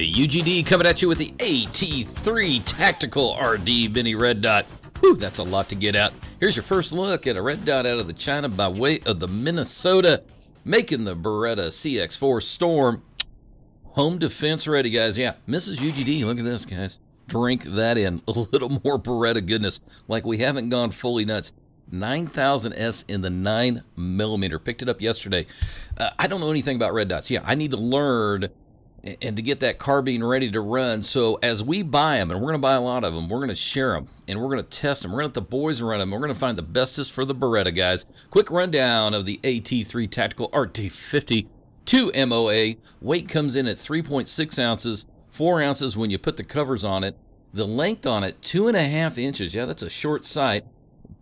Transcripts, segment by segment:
UGD coming at you with the AT3 Tactical RD Mini Red Dot. Whew, that's a lot to get out. Here's your first look at a red dot out of the China by way of the Minnesota, making the Beretta CX4 Storm home defense ready, guys. Yeah, Mrs. UGD, look at this, guys. Drink that in. A little more Beretta goodness, like we haven't gone fully nuts. 9000S in the 9 millimeter. Picked it up yesterday. Uh, I don't know anything about red dots. Yeah, I need to learn and to get that carbine ready to run. So as we buy them, and we're going to buy a lot of them, we're going to share them, and we're going to test them. We're going to let the boys run them. We're going to find the bestest for the Beretta guys. Quick rundown of the AT3 Tactical RT50 2 MOA. Weight comes in at 3.6 ounces, 4 ounces when you put the covers on it. The length on it, 2.5 inches. Yeah, that's a short sight.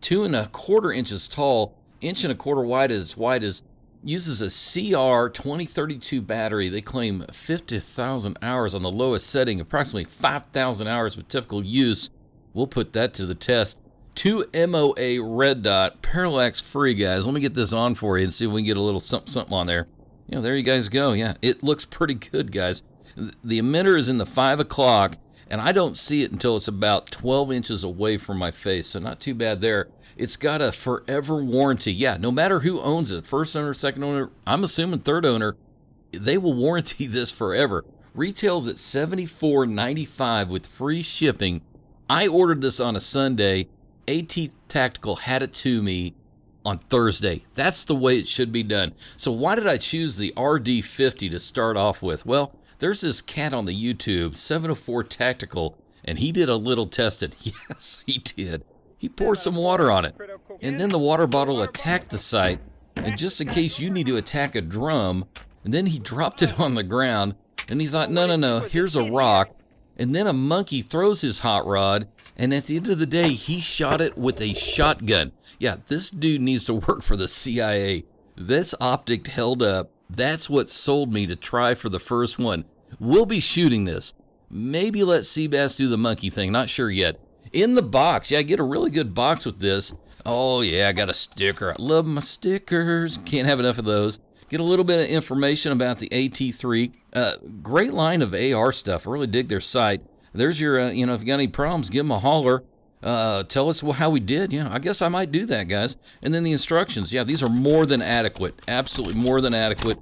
Two and a quarter inches tall, inch and a quarter wide, as wide as uses a CR2032 battery. They claim 50,000 hours on the lowest setting, approximately 5,000 hours with typical use. We'll put that to the test. 2MOA red dot, parallax free, guys. Let me get this on for you and see if we can get a little something, something on there. You know, there you guys go. Yeah, it looks pretty good, guys. The emitter is in the 5 o'clock, and I don't see it until it's about 12 inches away from my face, so not too bad there. It's got a forever warranty. Yeah, no matter who owns it, first owner, second owner, I'm assuming third owner, they will warranty this forever. Retails at $74.95 with free shipping. I ordered this on a Sunday. AT Tactical had it to me on Thursday. That's the way it should be done. So why did I choose the RD50 to start off with? Well, there's this cat on the YouTube, 704 Tactical, and he did a little it. Yes, he did. He poured some water on it, and then the water bottle attacked the site, and just in case you need to attack a drum, and then he dropped it on the ground, and he thought, no, no, no, here's a rock, and then a monkey throws his hot rod, and at the end of the day, he shot it with a shotgun. Yeah, this dude needs to work for the CIA. This optic held up. That's what sold me to try for the first one. We'll be shooting this. Maybe let Seabass do the monkey thing, not sure yet. In the box, yeah, I get a really good box with this. Oh yeah, I got a sticker. I love my stickers. Can't have enough of those get a little bit of information about the AT3. Uh, great line of AR stuff. I really dig their site. There's your, uh, you know, if you got any problems, give them a holler. Uh, tell us how we did. Yeah, I guess I might do that, guys. And then the instructions. Yeah, these are more than adequate. Absolutely more than adequate.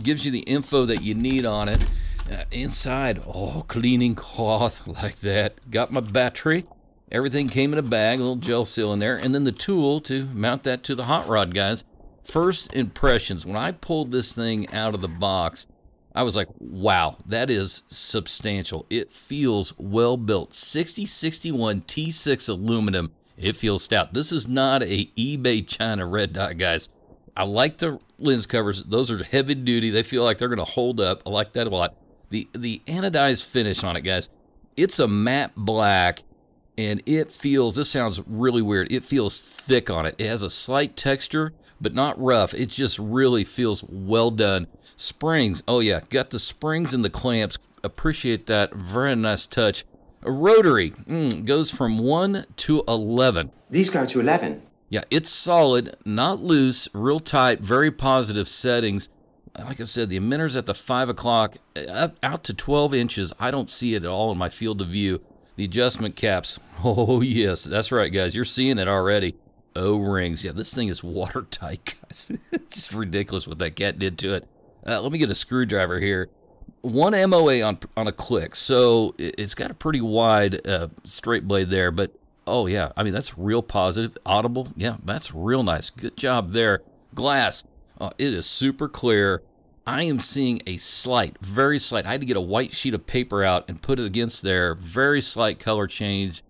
Gives you the info that you need on it. Uh, inside, oh, cleaning cloth like that. Got my battery. Everything came in a bag, a little gel seal in there, and then the tool to mount that to the hot rod, guys first impressions, when I pulled this thing out of the box, I was like, wow, that is substantial. It feels well built. 6061 T6 aluminum. It feels stout. This is not a eBay China red dot, guys. I like the lens covers. Those are heavy duty. They feel like they're going to hold up. I like that a lot. The the anodized finish on it, guys. It's a matte black and it feels, this sounds really weird, it feels thick on it. It has a slight texture, but not rough. It just really feels well done. Springs, oh yeah, got the springs and the clamps. Appreciate that, very nice touch. A rotary mm, goes from 1 to 11. These go to 11. Yeah, it's solid, not loose, real tight, very positive settings. Like I said, the emitter's at the 5 o'clock, uh, out to 12 inches. I don't see it at all in my field of view. The adjustment caps. Oh, yes, that's right, guys. You're seeing it already. O-rings. Yeah, this thing is watertight, guys. it's just ridiculous what that cat did to it. Uh, let me get a screwdriver here. One MOA on, on a click, so it's got a pretty wide uh, straight blade there, but oh yeah, I mean, that's real positive. Audible, yeah, that's real nice. Good job there. Glass, uh, it is super clear. I am seeing a slight, very slight. I had to get a white sheet of paper out and put it against there. Very slight color change.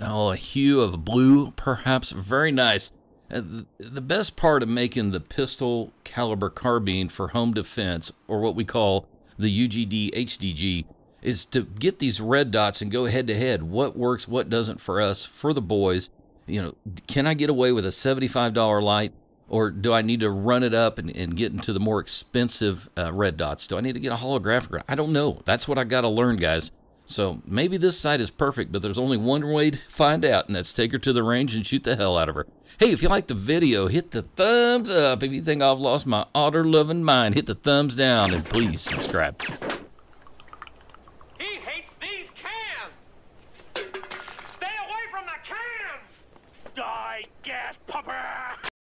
Oh, a hue of blue, perhaps. Very nice. Uh, the best part of making the pistol caliber carbine for home defense, or what we call the UGD HDG, is to get these red dots and go head to head. What works, what doesn't for us, for the boys. You know, can I get away with a $75 light? Or do I need to run it up and, and get into the more expensive uh, red dots? Do I need to get a holographic? I don't know. That's what I got to learn, guys. So maybe this site is perfect, but there's only one way to find out, and that's take her to the range and shoot the hell out of her. Hey, if you like the video, hit the thumbs up. If you think I've lost my otter-loving mind, hit the thumbs down, and please subscribe.